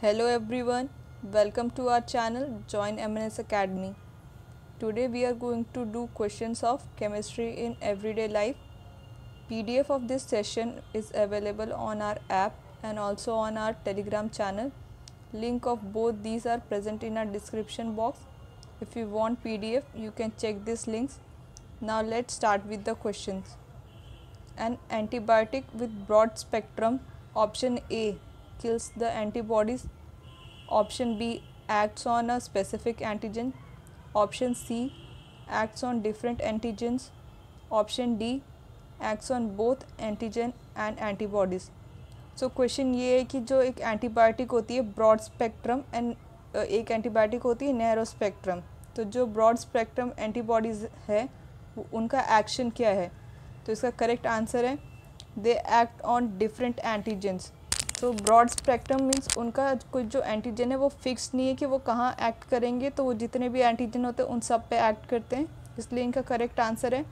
Hello everyone, welcome to our channel Join MNS Academy. Today we are going to do questions of chemistry in everyday life. PDF of this session is available on our app and also on our telegram channel. Link of both these are present in our description box. If you want PDF you can check these links. Now let's start with the questions. An antibiotic with broad spectrum option A kills the antibodies option b acts on a specific antigen option c acts on different antigens option d acts on both antigen and antibodies सो so, question ये है कि जो एक antibiotic होती है broad spectrum and एक antibiotic होती है नैरो स्पेक्ट्रम तो जो ब्रॉड स्पेक्ट्रम एंटीबॉडीज़ है unka action kya hai to iska correct answer hai they act on different antigens तो ब्रॉड स्पेक्ट्रम मीन्स उनका कुछ जो एंटीजन है वो फिक्स नहीं है कि वो कहाँ एक्ट करेंगे तो वो जितने भी एंटीजन होते हैं उन सब पे एक्ट करते हैं इसलिए इनका करेक्ट आंसर है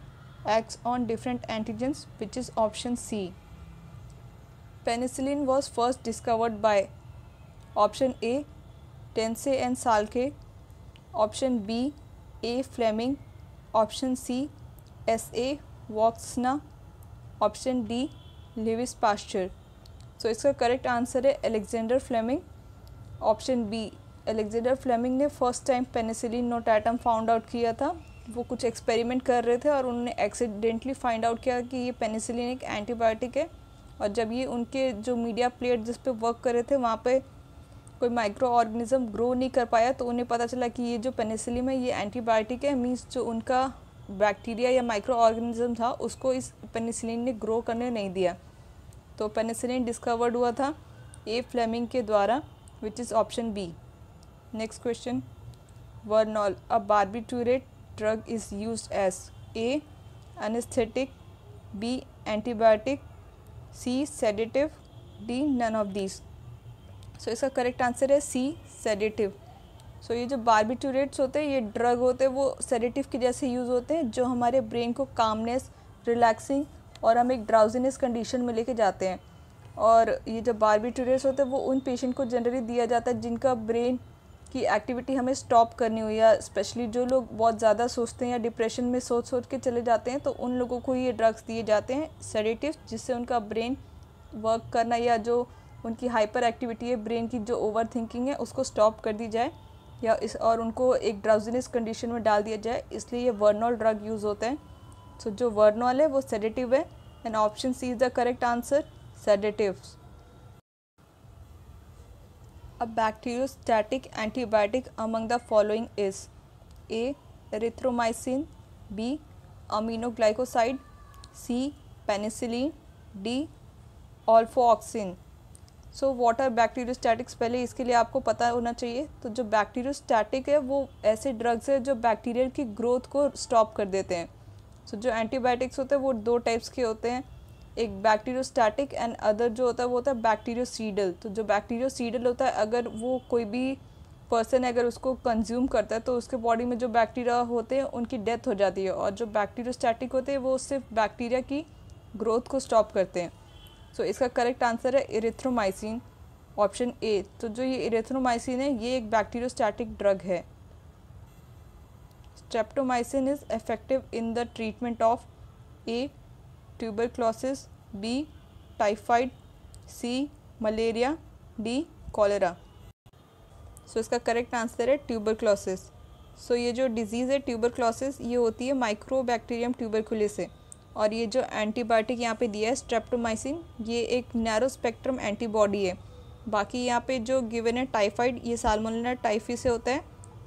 act on different antigens which is option C penicillin was first discovered by option A Tense and K option B A Fleming option C S A Waksman option D Louis Pasteur so इसका correct answer है Alexander Fleming option B Alexander Fleming ने first time penicillin item found out किया था वो कुछ experiment कर रहे थे और उन्होंने एक्सीडेंटली फाइंड आउट किया कि ये पेनिसिलिन एक एंटीबायोटिक है और जब ये उनके जो मीडिया प्लेट जिस पर वर्क कर रहे थे वहाँ पर कोई माइक्रो ऑर्गेनिज्म ग्रो नहीं कर पाया तो उन्हें पता चला कि ये जो पेनिसिलिन है ये एंटीबायोटिक है मीन्स जो उनका बैक्टीरिया या माइक्रो ऑर्गेनिज्म था उसको इस पेनिसिलिन ने ग्रो करने नहीं दिया तो पेनिसिलिन डिस्कवर्ड हुआ था ए फ्लेमिंग के द्वारा which is option B next question Veronal a barbiturate drug is use as a anaesthetic B antibiotic C sedative D none of these so इसका करेक्ट आंसर है सी सेडेटिव सो ये जो बारबिट्यूरेट्स होते हैं ये ड्रग होते हैं वो सेडेटिव के जैसे यूज़ होते हैं जो हमारे ब्रेन को कामनेस रिलैक्सिंग और हम एक ड्राउजीनेस कंडीशन में लेके जाते हैं और ये जब बारबिट्यूरेट्स होते हैं वो उन पेशेंट को जनरली दिया जाता है जिनका ब्रेन की एक्टिविटी हमें स्टॉप करनी हुई या स्पेशली जो लोग बहुत ज़्यादा सोचते हैं या डिप्रेशन में सोच सोच के चले जाते हैं तो उन लोगों को ये ड्रग्स दिए जाते हैं सेडेटिव जिससे उनका ब्रेन वर्क करना या जो उनकी हाइपर एक्टिविटी है ब्रेन की जो ओवर थिंकिंग है उसको स्टॉप कर दी जाए या इस और उनको एक ड्राउजीनेस कंडीशन में डाल दिया जाए इसलिए ये वर्नॉल ड्रग यूज़ होते हैं सो so, जो वर्नॉल है वो सेडेटिव है and option C is the correct answer sedatives अब bacteriostatic antibiotic among the following is A erythromycin B aminoglycoside C penicillin D ofloxacin so what bacterio bacteriostatics पहले इसके लिए आपको पता होना चाहिए तो जो बैक्टीरियोस्टैटिक है वो ऐसे ड्रग्स है जो बैक्टीरियल की ग्रोथ को स्टॉप कर देते हैं सो so, जो एंटीबायोटिक्स होते हैं वो दो टाइप्स के होते हैं एक बैक्टीरियोस्टैटिक एंड अदर जो होता है वो होता है बैक्टीरियो सीडल तो जो बैक्टीरियो सीडल होता है अगर वो कोई भी पर्सन अगर उसको कंज्यूम करता है तो उसके बॉडी में जो बैक्टीरिया होते हैं उनकी डेथ हो जाती है और जो बैक्टीरियोस्टैटिक होते हैं वो सिर्फ बैक्टीरिया की ग्रोथ को स्टॉप करते हैं सो so, इसका करेक्ट आंसर है इरेथ्रोमाइसिन ऑप्शन ए तो जो ये इरेथ्रोमाइसिन है ये एक बैक्टीरियोस्टैटिक ड्रग है streptomycin is effective in the treatment of A. Tuberculosis B. Typhoid C. Malaria D. Cholera so so, इसका करेक्ट आंसर है ट्यूबरक्लोसिस सो so, ये जो डिजीज़ है ट्यूबरक्लोसिस ये होती है माइक्रोबैक्टीरियम बैक्टीरियम ट्यूबरकुले से और ये जो एंटीबायोटिक यहाँ पे दिया है स्ट्रेप्टोमाइसिन ये एक नैरो स्पेक्ट्रम एंटीबॉडी है बाकी यहाँ पे जो गिवन है टाइफाइड ये सालमोलिना टाइफी से होता है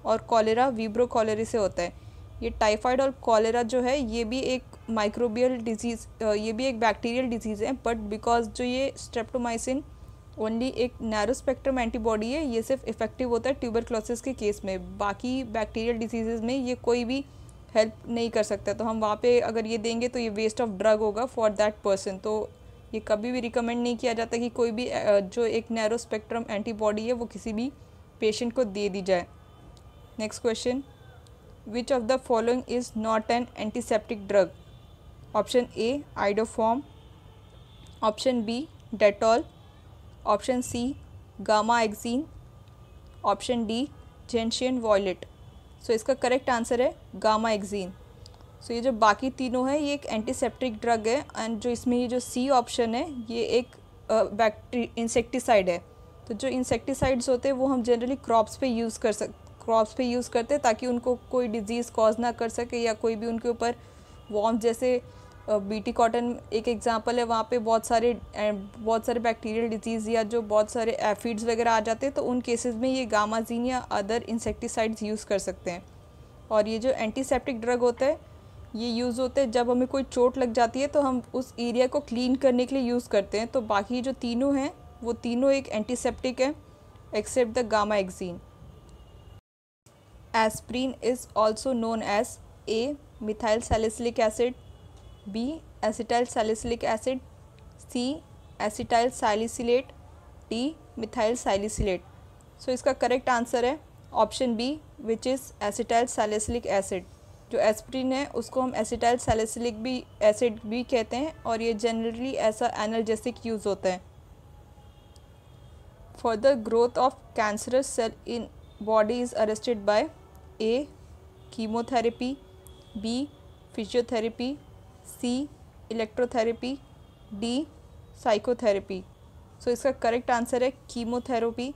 और कॉलेरा वीब्रो कॉलेरी से होता है ये टाइफाइड और कॉलेरा जो है ये भी एक माइक्रोबियल डिजीज़ ये भी एक बैक्टीरियल डिजीज़ है बट बिकॉज जो ये स्ट्रेप्टोमाइसिन ओनली एक नैरो स्पेक्ट्रम एंटीबॉडी है ये सिर्फ इफेक्टिव होता है ट्यूबर क्लोसिस के केस में बाकी बैक्टीरियल डिजीज़ में ये कोई भी हेल्प नहीं कर सकता तो हम वहाँ पे अगर ये देंगे तो ये वेस्ट ऑफ ड्रग होगा फॉर दैट पर्सन तो ये कभी भी रिकमेंड नहीं किया जाता कि कोई भी जो एक नैरो स्पेक्ट्रम एंटीबॉडी है वो किसी भी पेशेंट को दे दी जाए next question which of the following is not an antiseptic drug option a iodoform option b Dettol option C gammexane option D gentian violet so इसका करेक्ट आंसर है gammexane so ये जो बाकी तीनों हैं ये एक antiseptic drug है एंड जो इसमें ये जो सी ऑप्शन है ये एक बैक्टी इंसेक्टिसाइड है तो जो इंसेक्टिसाइड्स होते हैं वो हम जनरली क्रॉप्स पे यूज़ कर सक क्रॉप्स पे यूज़ करते हैं ताकि उनको कोई डिजीज़ कॉज ना कर सके या कोई भी उनके ऊपर वॉम जैसे बीटी कॉटन एक एग्जांपल है वहाँ पे बहुत सारे बहुत सारे बैक्टीरियल डिजीज़ या जो बहुत सारे एफिड्स वगैरह आ जाते हैं तो उन केसेस में ये गामाजीन या अदर इंसेक्टिसाइड्स यूज़ कर सकते हैं और ये जो एंटीसेप्टिक ड्रग होता है ये यूज़ होते हैं जब हमें कोई चोट लग जाती है तो हम उस एरिया को क्लीन करने के लिए यूज़ करते हैं तो बाकी जो तीनों हैं वो तीनों एक एंटीसेप्टिक है except the gammexane aspirin is also known as A methyl salicylic acid B acetyl salicylic acid C acetyl salicylate D methyl salicylate so इसका करेक्ट आंसर है option B which is acetyl salicylic acid जो aspirin है उसको हम acetyl salicylic भी acid भी कहते हैं और ये जनरली ऐसा एनर्जेसिक यूज होता है for the growth of cancerous cell in body is arrested by A chemotherapy B physiotherapy C electrotherapy D psychotherapy so इसका करेक्ट आंसर है कीमोथेरेपी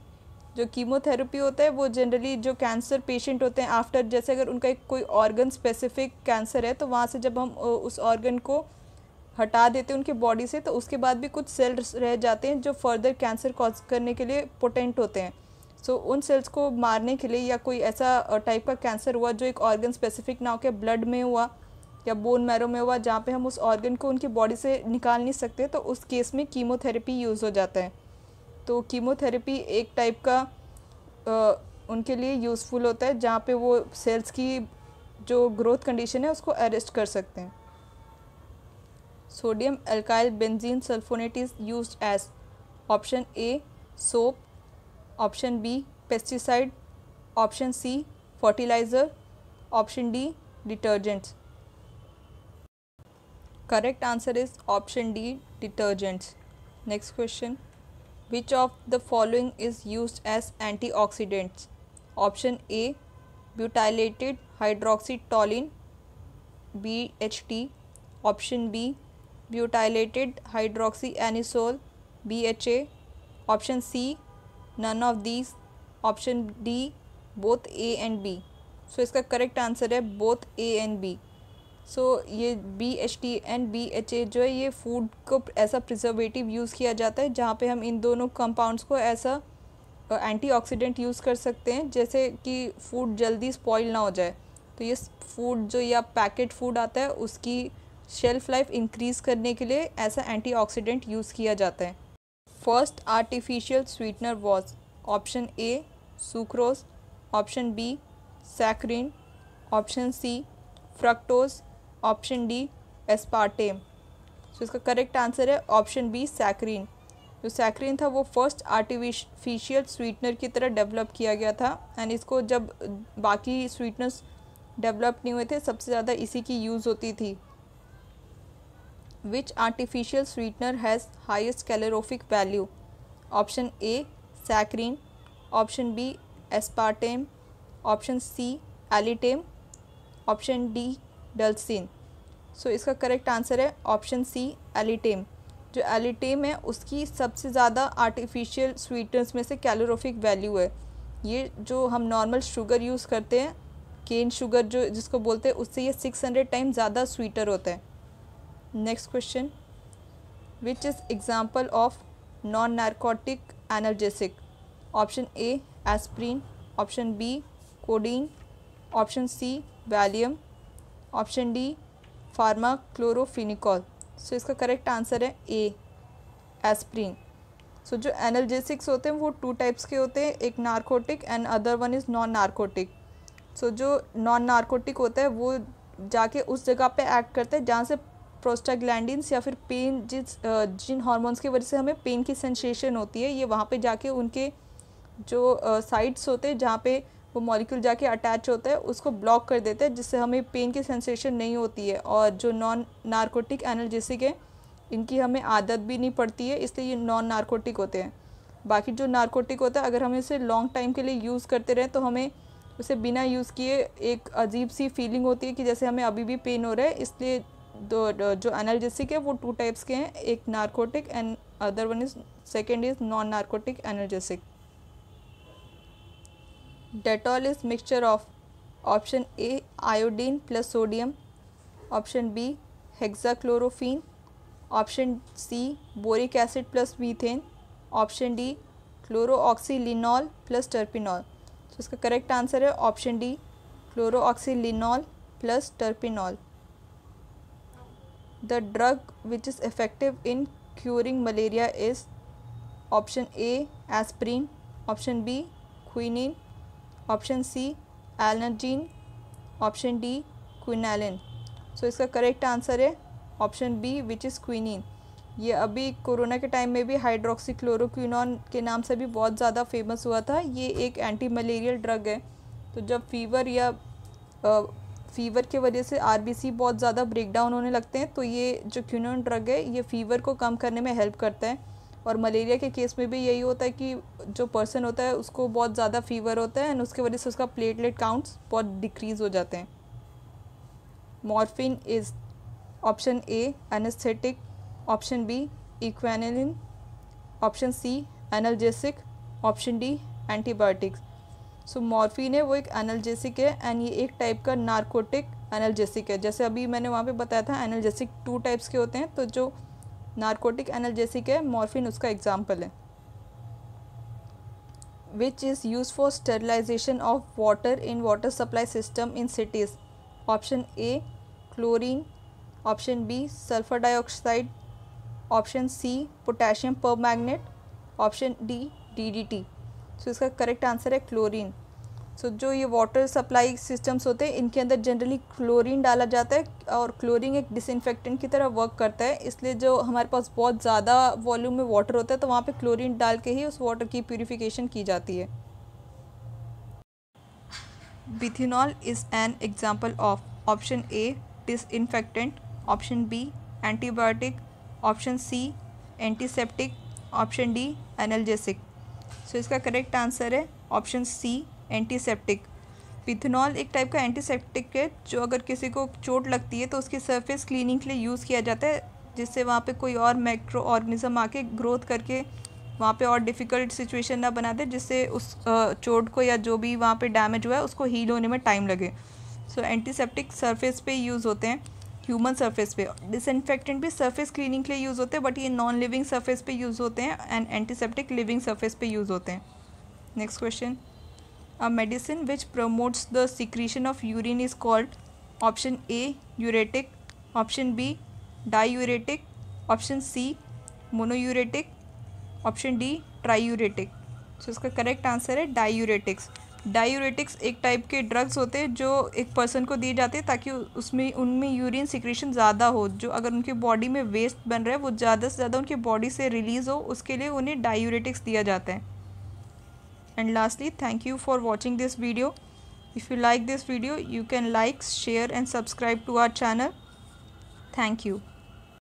जो कीमोथेरेपी होता है वो जनरली जो कैंसर पेशेंट होते हैं आफ्टर जैसे अगर उनका एक कोई ऑर्गन स्पेसिफिक कैंसर है तो वहाँ से जब हम उस ऑर्गन को हटा देते हैं उनके बॉडी से तो उसके बाद भी कुछ सेल्स रह जाते हैं जो फर्दर कैंसर कॉज करने के लिए पोटेंट होते हैं सो so, उन सेल्स को मारने के लिए या कोई ऐसा टाइप का कैंसर हुआ जो एक ऑर्गन स्पेसिफिक ना हो के ब्लड में हुआ या बोन मैरो में हुआ जहाँ पे हम उस ऑर्गन को उनकी बॉडी से निकाल नहीं सकते तो उस केस में कीमोथेरेपी यूज़ हो जाता है तो कीमोथेरेपी एक टाइप का आ, उनके लिए यूज़फुल होता है जहाँ पे वो सेल्स की जो ग्रोथ कंडीशन है उसको अरेस्ट कर सकते हैं sodium alkyl benzene sulphonate is use as option A soap option B pesticide, option C fertilizer, option D detergents. Correct answer is option D detergents. Next question. Which of the following is used as antioxidants? Option A butylated hydroxytoluene BHT. Option B butylated hydroxyanisole BHA. Option C none of these option D both A and B so इसका correct answer है both A and B so ये B H T and B H A जो है ये food को ऐसा preservative use किया जाता है जहाँ पे हम इन दोनों कंपाउंड्स को ऐसा एंटी ऑक्सीडेंट यूज़ कर सकते हैं जैसे कि फूड जल्दी स्पॉइल ना हो जाए तो ये फूड जो या पैकेट फूड आता है उसकी शेल्फ़ लाइफ इंक्रीज़ करने के लिए ऐसा एंटी ऑक्सीडेंट यूज़ किया जाता है first artificial sweetener was option A sucrose option B saccharin option C fructose option D aspartame तो इसका करेक्ट आंसर है ऑप्शन बी सैक्रीन जो सैक्रीन था वो फर्स्ट आर्टिफिशियल स्वीटनर की तरह डेवलप किया गया था एंड इसको जब बाकी स्वीटनर्स डेवलप नहीं हुए थे सबसे ज़्यादा इसी की यूज़ होती थी which artificial sweetener has highest calorific value option A saccharin option B aspartame option C alitame option D dulcin so इसका करेक्ट आंसर है ऑप्शन सी एलिटेम जो एलिटेम है उसकी सबसे ज़्यादा आर्टिफिशियल स्वीटनर्स में से कैलोरोफिक वैल्यू है ये जो हम नॉर्मल शुगर यूज़ करते हैं केन शुगर जो जिसको बोलते हैं उससे ये सिक्स हंड्रेड टाइम ज़्यादा स्वीटर होता है next question which is example of non narcotic analgesic option A aspirin option B codeine option C Valium option D pharma chloramphenicol so इसका करेक्ट आंसर है ए एस्प्रीन सो जो एनर्जेसिक्स होते हैं वो two types के होते हैं एक narcotic and other one is non narcotic so जो नॉन नारकोटिक होता है वो जाके उस जगह पे एक्ट करते हैं जहाँ से प्रोस्टाग्लैंडस या फिर पेन जिस जिन हार्मोन्स की वजह से हमें पेन की सेंसेशन होती है ये वहाँ पे जाके उनके जो साइट्स होते हैं जहाँ पे वो मॉलिक्यूल जाके अटैच होता है उसको ब्लॉक कर देते हैं जिससे हमें पेन की सेंसेशन नहीं होती है और जो नॉन नार्कोटिक एनर्जेसिक है इनकी हमें आदत भी नहीं पड़ती है इसलिए ये नॉन नार्कोटिक होते हैं बाकी जो नारकोटिक होता है अगर हम इसे लॉन्ग टाइम के लिए यूज़ करते रहें तो हमें उसे बिना यूज़ किए एक अजीब सी फीलिंग होती है कि जैसे हमें अभी भी पेन हो रहा है इसलिए दो जो एनर्जेसिक है वो टू टाइप्स के हैं एक narcotic and other one is second is non narcotic analgesic Dettol is mixture of option A iodine plus sodium option B hexachlorophene option C boric acid plus methane option D chloroxylenol plus terpineol तो इसका correct answer है option D chloroxylenol plus terpineol the drug which is effective in curing malaria is option A aspirin option B quinine option C allergen option D quinoline so इसका correct answer है option B which is quinine ये अभी corona के time में भी hydroxy क्लोरोक्विनॉन के नाम से भी बहुत ज़्यादा फेमस हुआ था ये एक एंटी मलेरियल ड्रग है तो जब फीवर या फ़ीवर के वजह से आरबीसी बहुत ज़्यादा ब्रेक डाउन होने लगते हैं तो ये जो क्यूनोन ड्रग है ये फ़ीवर को कम करने में हेल्प करता है और मलेरिया के केस में भी यही होता है कि जो पर्सन होता है उसको बहुत ज़्यादा फीवर होता है एंड उसके वजह से उसका प्लेटलेट काउंट्स बहुत डिक्रीज़ हो जाते हैं morphine is option A anaesthetic option B Equanil option C analgesic option D antibiotics so so, morphine है वो एक एनल्जेसिक है एंड ये एक टाइप का नार्कोटिक एनल्जेसिक है जैसे अभी मैंने वहाँ पे बताया था एनर्जेसिक टू टाइप्स के होते हैं तो जो नार्कोटिक एनर्जेसिक है मॉर्फिन उसका एग्जाम्पल है which is use for sterilisation of water in water supply system in cities option A chlorine option B sulphur dioxide option C potassium permanganate option D D D T so so, इसका correct answer है chlorine so so, जो ये water supply systems होते हैं इनके अंदर generally chlorine डाला जाता है और क्लोरीन एक डिसइनफेक्टेंट की तरह वर्क करता है इसलिए जो हमारे पास बहुत ज़्यादा वॉल्यूम में वाटर होता है तो वहाँ पे क्लोरीन डाल के ही उस वाटर की प्योरीफिकेशन की जाती है bithionol is an example of option A disinfectant option B antibiotic option C antiseptic option D analgesic so इसका करेक्ट आंसर है ऑप्शन सी एंटीसेप्टिक पिथेनॉल एक टाइप का एंटीसेप्टिक है जो अगर किसी को चोट लगती है तो उसकी सरफेस क्लीनिंग के लिए यूज़ किया जाता है जिससे वहाँ पे कोई और मैक्रो ऑर्गेनिज्म आके ग्रोथ करके वहाँ पे और डिफ़िकल्ट सिचुएशन ना बना दे जिससे उस चोट को या जो भी वहाँ पे डैमेज हुआ है उसको हील होने में टाइम लगे सो एंटीसेप्टिक सरफेस पे यूज़ होते हैं ह्यूमन सर्फेस पे डिसइनफेक्टेंट भी सर्फेस क्लीनिंग के लिए यूज़ होते हैं बट ये नॉन लिविंग सर्फेस पे यूज़ होते हैं एंड एंटीसेप्टिक लिविंग सर्फेस पे यूज़ होते हैं next question a medicine which promotes the secretion of urine is called option A uretic option B diuretic option C monouretic option D triuretic so इसका correct answer है diuretics diuretics एक type के drugs होते हैं जो एक person को दिए जाते हैं ताकि उसमें उनमें यूरिन सिक्रेशन ज़्यादा हो जो अगर उनकी बॉडी में वेस्ट बन रहा है वो ज़्यादा से ज़्यादा उनकी बॉडी से रिलीज़ हो उसके लिए उन्हें डायूरेटिक्स दिया जाता है and lastly thank you for watching this video if you like this video you can like share and subscribe to our channel thank you